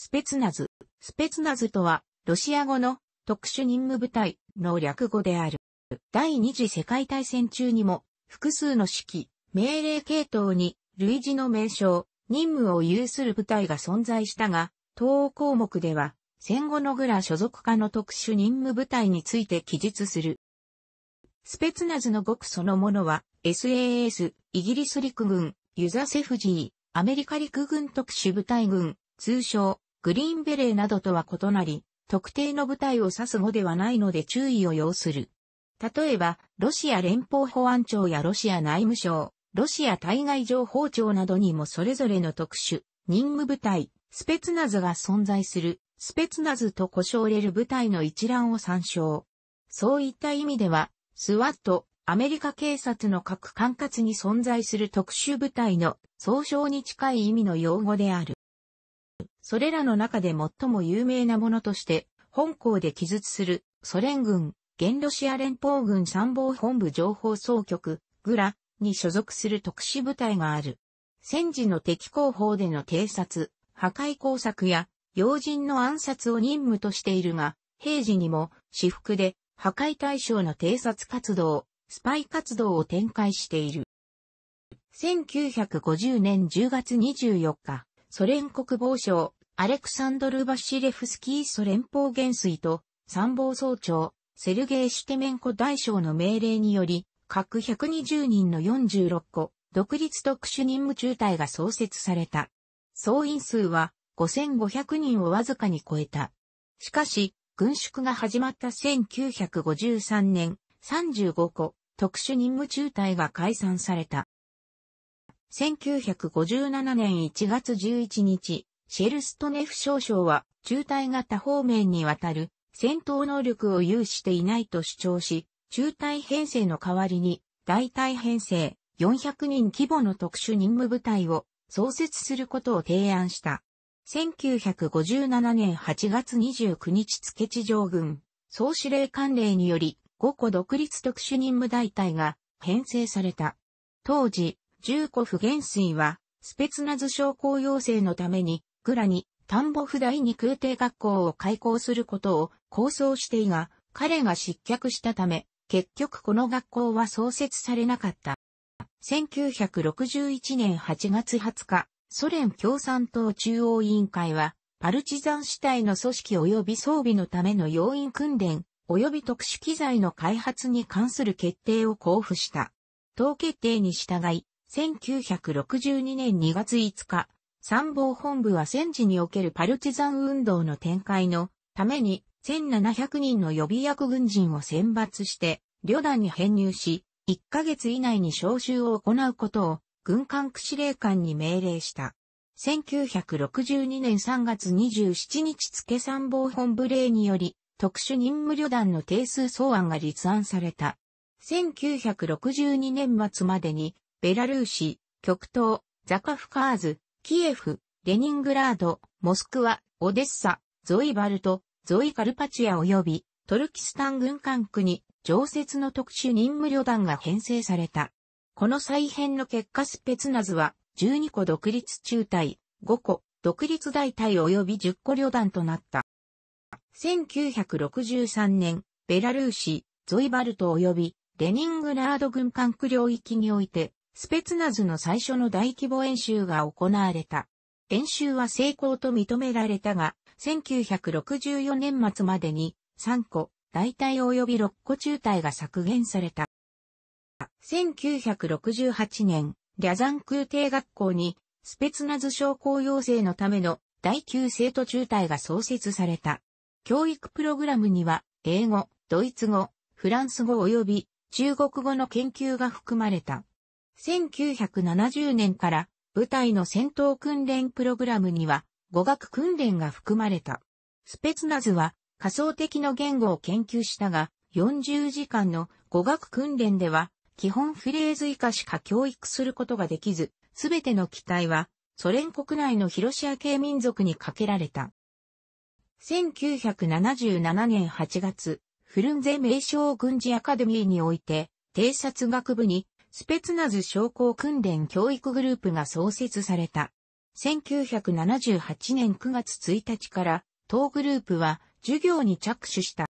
スペツナズ。スペツナズとは、ロシア語の特殊任務部隊の略語である。第二次世界大戦中にも、複数の指揮、命令系統に類似の名称、任務を有する部隊が存在したが、東欧項目では、戦後のグラ所属化の特殊任務部隊について記述する。スペツナズの語句そのものは、SAS、イギリス陸軍、ユザセフジー、アメリカ陸軍特殊部隊軍、通称、グリーンベレーなどとは異なり、特定の部隊を指す語ではないので注意を要する。例えば、ロシア連邦保安庁やロシア内務省、ロシア対外情報庁などにもそれぞれの特殊、任務部隊、スペツナズが存在する、スペツナズと呼称れる部隊の一覧を参照。そういった意味では、スワット、アメリカ警察の各管轄に存在する特殊部隊の総称に近い意味の用語である。それらの中で最も有名なものとして、本校で記述するソ連軍、現ロシア連邦軍参謀本部情報総局、グラに所属する特殊部隊がある。戦時の敵広報での偵察、破壊工作や要人の暗殺を任務としているが、平時にも私服で破壊対象の偵察活動、スパイ活動を展開している。1950年10月24日、ソ連国防省、アレクサンドル・バシレフスキーソ連邦元帥と参謀総長、セルゲイ・シュテメンコ大将の命令により、各120人の46個、独立特殊任務中隊が創設された。総員数は5500人をわずかに超えた。しかし、軍縮が始まった1953年、35個、特殊任務中隊が解散された。1957年1月11日、シェルストネフ少将は、中隊が多方面にわたる戦闘能力を有していないと主張し、中隊編成の代わりに、大隊編成400人規模の特殊任務部隊を創設することを提案した。1957年8月29日付地上軍総司令官令により5個独立特殊任務大隊が編成された。当時、1個不減水はスペツナズ将校要請のために倉に田んぼ不大に空挺学校を開校することを構想していが、彼が失脚したため、結局この学校は創設されなかった。1961年8月20日、ソ連共産党中央委員会は、パルチザン主体の組織及び装備のための要員訓練、及び特殊機材の開発に関する決定を交付した。党決定に従い、1962年2月5日、参謀本部は戦時におけるパルチザン運動の展開のために1700人の予備役軍人を選抜して旅団に編入し、1ヶ月以内に招集を行うことを軍管区司令官に命令した。1962年3月27日付参謀本部令により、特殊任務旅団の定数草案が立案された。1962年末までに、ベラルーシ、極東、ザカフカーズ、キエフ、レニングラード、モスクワ、オデッサ、ゾイバルト、ゾイカルパチア及びトルキスタン軍管区に常設の特殊任務旅団が編成された。この再編の結果スペツナズは12個独立中隊、5個独立大隊及び10個旅団となった。1963年、ベラルーシ、ゾイバルト及びレニングラード軍管区領域においてスペツナズの最初の大規模演習が行われた。演習は成功と認められたが、1964年末までに3個、大隊及び6個中隊が削減された。1968年、リャザン空挺学校にスペツナズ商工養成のための第9生徒中隊が創設された。教育プログラムには、英語、ドイツ語、フランス語及び中国語の研究が含まれた。1970年から部隊の戦闘訓練プログラムには語学訓練が含まれた。スペツナズは仮想的の言語を研究したが、40時間の語学訓練では基本フレーズ以下しか教育することができず、すべての機体はソ連国内の広シア系民族にかけられた。1977年8月、フルンゼ名称軍事アカデミーにおいて、偵察学部にスペツナズ商工訓練教育グループが創設された。1978年9月1日から当グループは授業に着手した。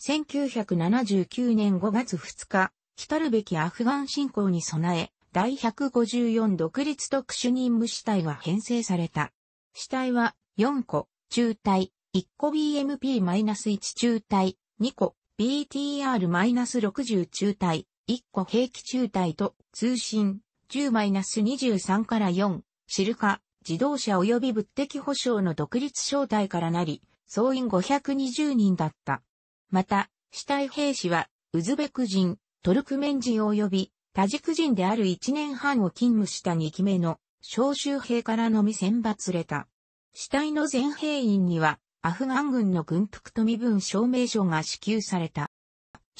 1979年5月2日、来たるべきアフガン侵攻に備え、第154独立特殊任務死体は編成された。死体は4個、中隊、1個 BMP-1 中隊、2個、BTR-60 中隊、1個兵器中隊と通信10-23から4、シルカ、自動車及び物的保障の独立小隊からなり、総員520人だった。また、死体兵士は、ウズベク人、トルクメン人及び、タジク人である1年半を勤務した2期目の、召集兵からのみ選抜れた。死体の全兵員には、アフガン軍の軍服と身分証明書が支給された。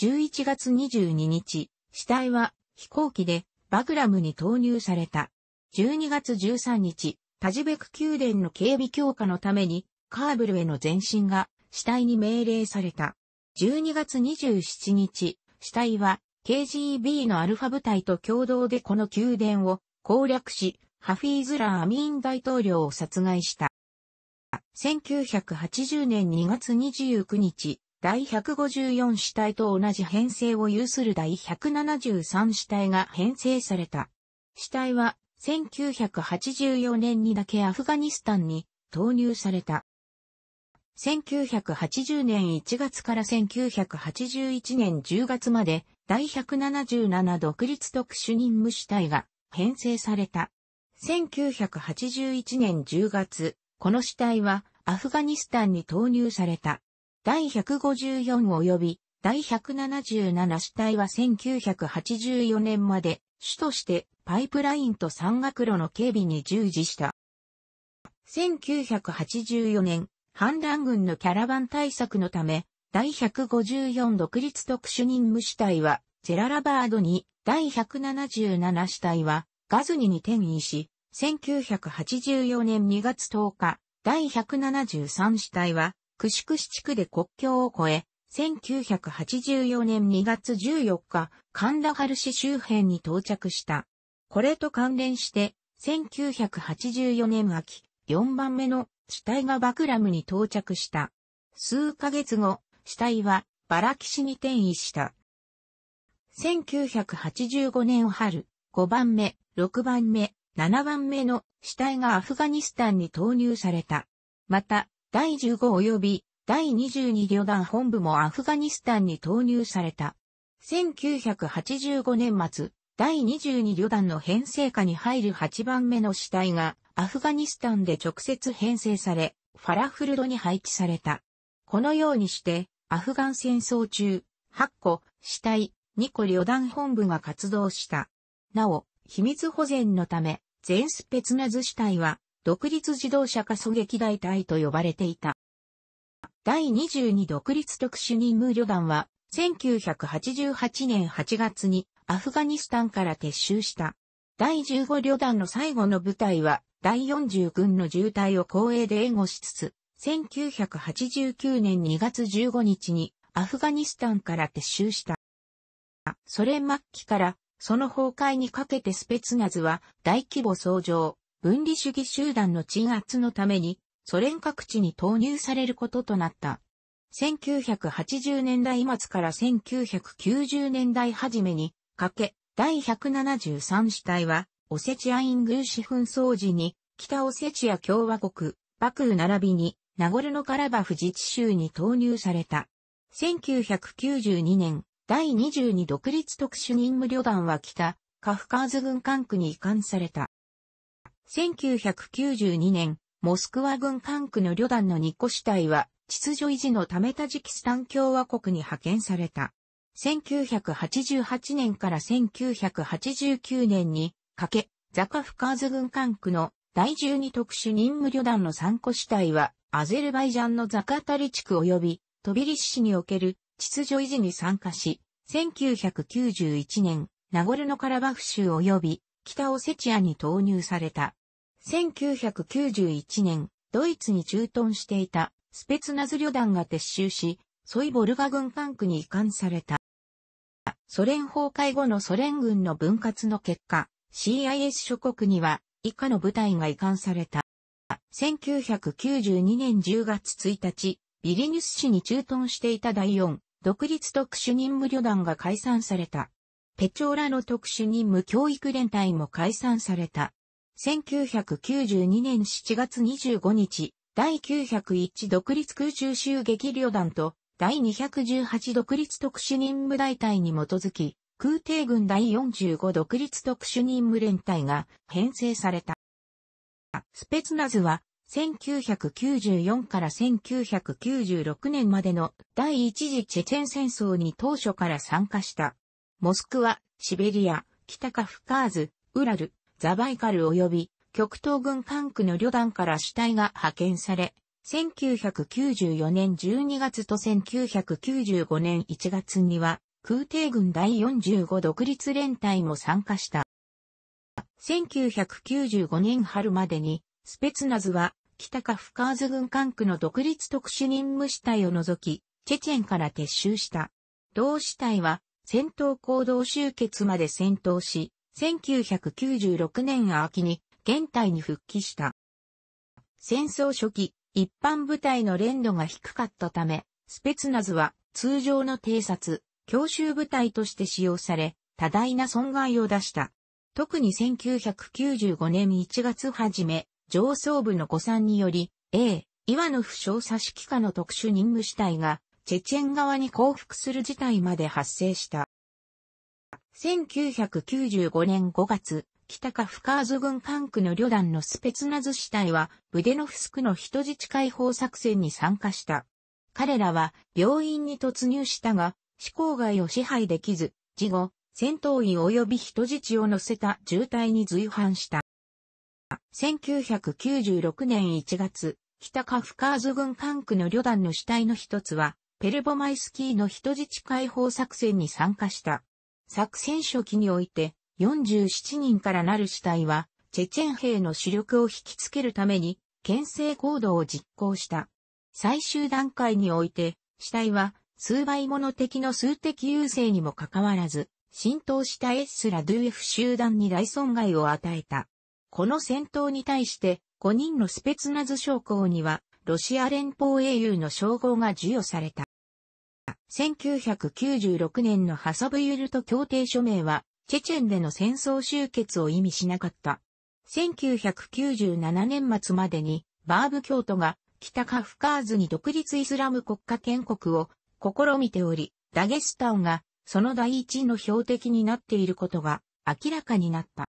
11月22日、死体は飛行機でバグラムに投入された。12月13日、タジベク宮殿の警備強化のためにカーブルへの前進が死体に命令された。12月27日、死体は KGB のアルファ部隊と共同でこの宮殿を攻略し、ハフィーズラー・アミーン大統領を殺害した。1980年2月29日、第154死体と同じ編成を有する第173死体が編成された。死体は1984年にだけアフガニスタンに投入された。1980年1月から1981年10月まで第177独立特殊任務死体が編成された。1981年10月、この死体はアフガニスタンに投入された。第154及び第177主体は1984年まで主としてパイプラインと山岳路の警備に従事した。1984年、反乱軍のキャラバン対策のため、第154独立特殊任務主体は、ジェララバードに、第177主体は、ガズニに転移し、1984年2月10日、第173主体は、クシクシ地区で国境を越え、1984年2月14日、カンダハル市周辺に到着した。これと関連して、1984年秋、4番目の死体がバクラムに到着した。数ヶ月後、死体はバラキシに転移した。1985年春、5番目、6番目、7番目の死体がアフガニスタンに投入された。また、第15及び第22旅団本部もアフガニスタンに投入された。1985年末、第22旅団の編成下に入る8番目の死体がアフガニスタンで直接編成され、ファラフルドに配置された。このようにして、アフガン戦争中、8個、死体、2個旅団本部が活動した。なお、秘密保全のため、全スペツナズ死体は、独立自動車加速撃大隊と呼ばれていた。第22独立特殊任務旅団は、1988年8月にアフガニスタンから撤収した。第15旅団の最後の部隊は、第40軍の渋滞を光栄で援護しつつ、1989年2月15日にアフガニスタンから撤収した。ソ連末期からその崩壊にかけてスペツナズは大規模創上、分離主義集団の鎮圧のために、ソ連各地に投入されることとなった。1980年代末から1990年代初めにかけ、第173主体は、オセチアイングーシ紛争時に、北オセチア共和国、バクー並びに、ナゴルノカラバフ自治州に投入された。1992年、第22独立特殊任務旅団は北、カフカーズ軍管区に移管された。1992年、モスクワ軍管区の旅団の2個死体は、秩序維持のためタジキスタン共和国に派遣された。1988年から1989年に、かけ、ザカフカーズ軍管区の第12特殊任務旅団の3個死体は、アゼルバイジャンのザカタリ地区及び、トビリシ市における秩序維持に参加し、1991年、ナゴルノカラバフ州及び北オセチアに投入された。1991年、ドイツに駐屯していたスペツナズ旅団が撤収し、ソイボルガ軍管区に移管された。ソ連崩壊後のソ連軍の分割の結果、CIS 諸国には以下の部隊が移管された。1992年10月1日、ビリニュス市に駐屯していた第4独立特殊任務旅団が解散された。ペチョーラの特殊任務教育連隊も解散された。1992年7月25日、第901独立空中襲撃旅団と第218独立特殊任務大隊に基づき、空挺軍第45独立特殊任務連隊が編成された。スペツナズは、1994から1996年までの第一次チェチェン戦争に当初から参加した。モスクワ、シベリア、北カフカーズ、ウラル、ザバイカル及び極東軍管区の旅団から主体が派遣され、1994年12月と1995年1月には空挺軍第45独立連隊も参加した。1995年春までにスペツナズは北カフカーズ軍管区の独立特殊任務主体を除き、チェチェンから撤収した。同主体は戦闘行動終結まで戦闘し、1996年秋に現代に復帰した。戦争初期、一般部隊の連度が低かったため、スペツナズは通常の偵察、教習部隊として使用され、多大な損害を出した。特に1995年1月初め、上層部の誤算により、A、岩野不詳差し機下の特殊任務主体がチェチェン側に降伏する事態まで発生した。1995年5月、北カフカーズ軍管区の旅団のスペツナズ死隊は、ブデノフスクの人質解放作戦に参加した。彼らは病院に突入したが、思考外を支配できず、事後、戦闘員及び人質を乗せた渋滞に随伴した。1996年1月、北カフカーズ軍管区の旅団の死体の一つは、ペルボマイスキーの人質解放作戦に参加した。作戦初期において、47人からなる死体は、チェチェン兵の主力を引きつけるために、牽制行動を実行した。最終段階において、死体は、数倍もの敵の数的優勢にもかかわらず、浸透したエスラ・ドゥエフ集団に大損害を与えた。この戦闘に対して、5人のスペツナズ将校には、ロシア連邦英雄の称号が授与された。1996年のハサブユルト協定署名は、チェチェンでの戦争終結を意味しなかった。1997年末までに、バーブ教徒が北カフカーズに独立イスラム国家建国を試みており、ダゲスタンがその第一の標的になっていることが明らかになった。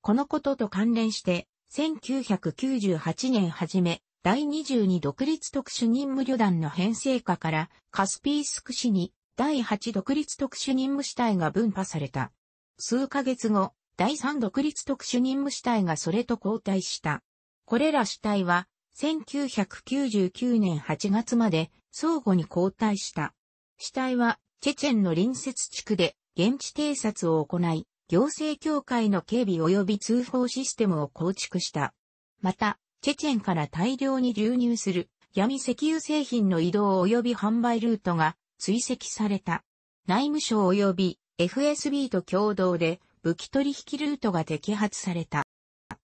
このことと関連して、1998年初め、第22独立特殊任務旅団の編成下からカスピースク市に第8独立特殊任務主体が分派された。数ヶ月後、第3独立特殊任務主体がそれと交代した。これら主体は1999年8月まで相互に交代した。主体はチェチェンの隣接地区で現地偵察を行い、行政協会の警備及び通報システムを構築した。また、チェチェンから大量に流入する闇石油製品の移動及び販売ルートが追跡された。内務省及び FSB と共同で武器取引ルートが摘発された。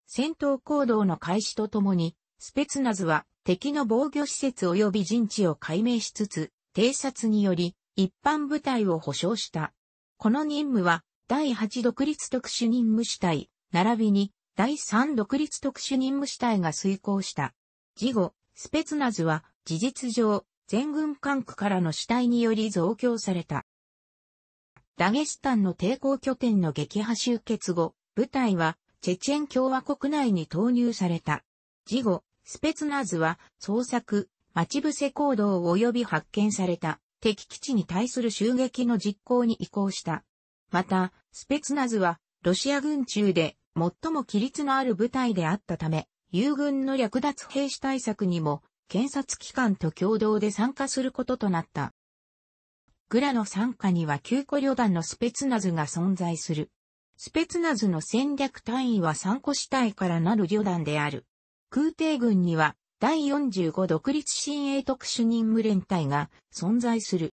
戦闘行動の開始とともに、スペツナズは敵の防御施設及び陣地を解明しつつ、偵察により一般部隊を保障した。この任務は第8独立特殊任務主体、並びに第3独立特殊任務主体が遂行した。事後、スペツナズは事実上、全軍管区からの主体により増強された。ダゲスタンの抵抗拠点の撃破集結後、部隊はチェチェン共和国内に投入された。事後、スペツナズは捜索、待ち伏せ行動及び発見された敵基地に対する襲撃の実行に移行した。また、スペツナズはロシア軍中で最も規律のある部隊であったため、友軍の略奪兵士対策にも、検察機関と共同で参加することとなった。グラの参加には9個旅団のスペツナズが存在する。スペツナズの戦略単位は3個死体からなる旅団である。空挺軍には第45独立新鋭特殊任務連隊が存在する。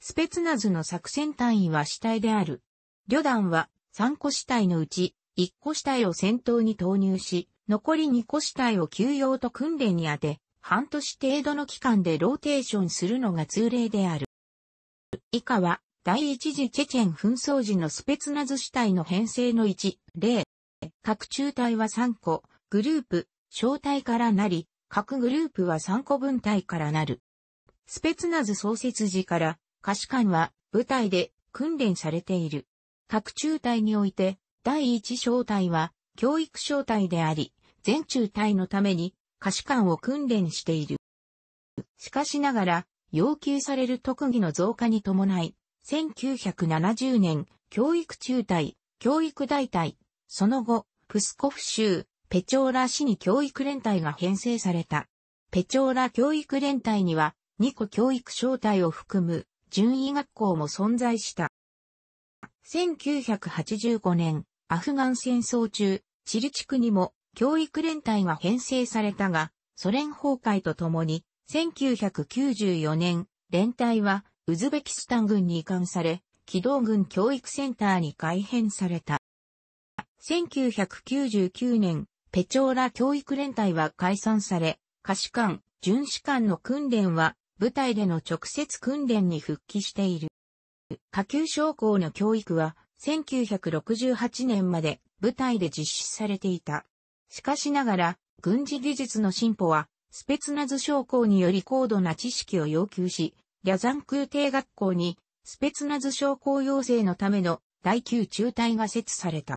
スペツナズの作戦単位は死体である。旅団は3個死体のうち1個死体を戦闘に投入し、残り2個死体を休養と訓練に当て、半年程度の期間でローテーションするのが通例である。以下は、第一次チェチェン紛争時のスペツナズ死体の編成の1、例。各中隊は3個、グループ、小隊からなり、各グループは3個分隊からなる。スペツナズ創設時から、可視官は部隊で訓練されている。各中隊において、第一小隊は教育小隊であり、全中隊のために可視感を訓練している。しかしながら、要求される特技の増加に伴い、1970年、教育中隊、教育大隊、その後、プスコフ州、ペチョーラ市に教育連隊が編成された。ペチョーラ教育連隊には、2個教育小隊を含む、順位学校も存在した。1985年、アフガン戦争中、チル地区にも教育連隊が編成されたが、ソ連崩壊とともに、1994年、連隊はウズベキスタン軍に移管され、機動軍教育センターに改編された。1999年、ペチョーラ教育連隊は解散され、可視官、巡視官の訓練は、部隊での直接訓練に復帰している。下級将校の教育は、1968年まで部隊で実施されていた。しかしながら、軍事技術の進歩は、スペツナズ将校により高度な知識を要求し、リャザン空挺学校に、スペツナズ将校養成のための第9中隊が設された。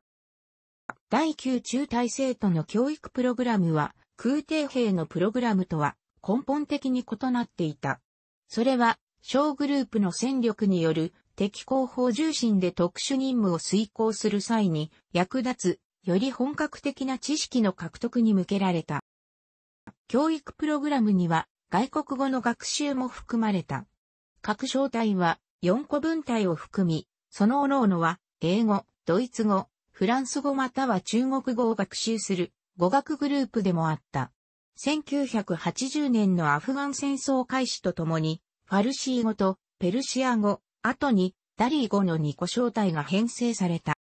第9中隊生徒の教育プログラムは、空挺兵のプログラムとは根本的に異なっていた。それは、小グループの戦力による敵後方重心で特殊任務を遂行する際に役立つ、より本格的な知識の獲得に向けられた。教育プログラムには外国語の学習も含まれた。各小隊は4個分隊を含み、その各々は英語、ドイツ語、フランス語または中国語を学習する語学グループでもあった。1980年のアフガン戦争開始とともに、ファルシー語とペルシア語、後に、ダリー5の2個小隊が編成された。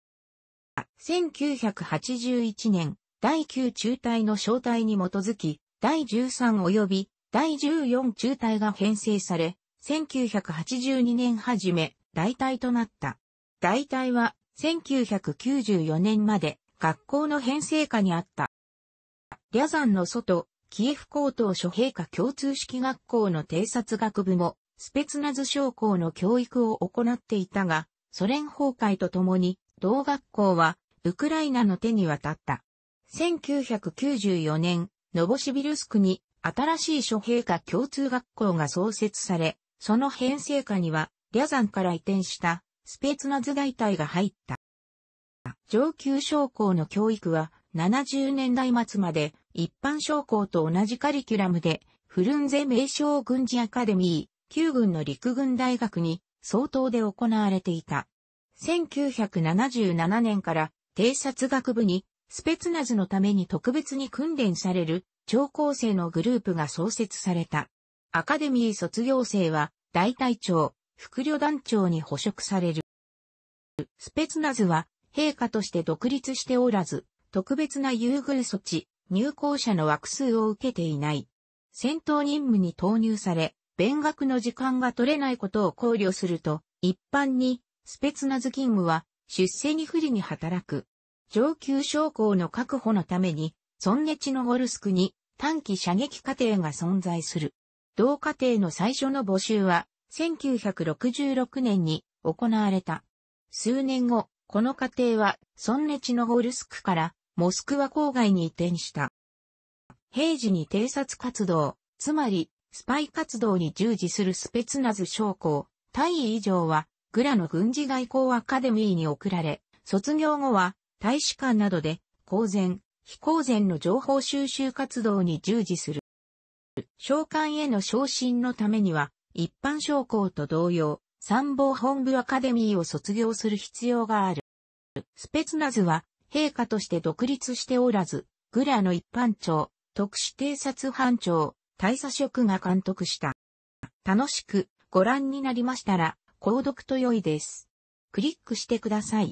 1981年、第9中隊の小隊に基づき、第13及び第14中隊が編成され、1982年初め、大隊となった。大隊は、1994年まで、学校の編成下にあった。リャザンの外、キエフ高等諸兵科共通式学校の偵察学部も、スペツナズ将校の教育を行っていたが、ソ連崩壊とともに、同学校は、ウクライナの手に渡った。1994年、ノボシビルスクに、新しい諸兵科共通学校が創設され、その編成下には、リャザンから移転した、スペツナズ大隊が入った。上級将校の教育は、70年代末まで、一般将校と同じカリキュラムで、フルンゼ名称軍事アカデミー、旧軍の陸軍大学に相当で行われていた。1977年から偵察学部にスペツナズのために特別に訓練される超高生のグループが創設された。アカデミー卒業生は大隊長、副旅団長に捕食される。スペツナズは陛下として独立しておらず、特別な優遇措置、入校者の枠数を受けていない。戦闘任務に投入され、勉学の時間が取れないことを考慮すると、一般に、スペツナズ勤務は、出世に不利に働く。上級将校の確保のために、ソンネチノゴルスクに短期射撃課程が存在する。同課程の最初の募集は、1966年に行われた。数年後、この課程は、ソンネチノゴルスクから、モスクワ郊外に移転した。平時に偵察活動、つまり、スパイ活動に従事するスペツナズ将校、大尉以上は、グラの軍事外交アカデミーに送られ、卒業後は、大使館などで、公然、非公然の情報収集活動に従事する。召喚への昇進のためには、一般将校と同様、参謀本部アカデミーを卒業する必要がある。スペツナズは、陛下として独立しておらず、グラの一般庁、特殊偵察班長、大佐職が監督した。楽しくご覧になりましたら、購読と良いです。クリックしてください。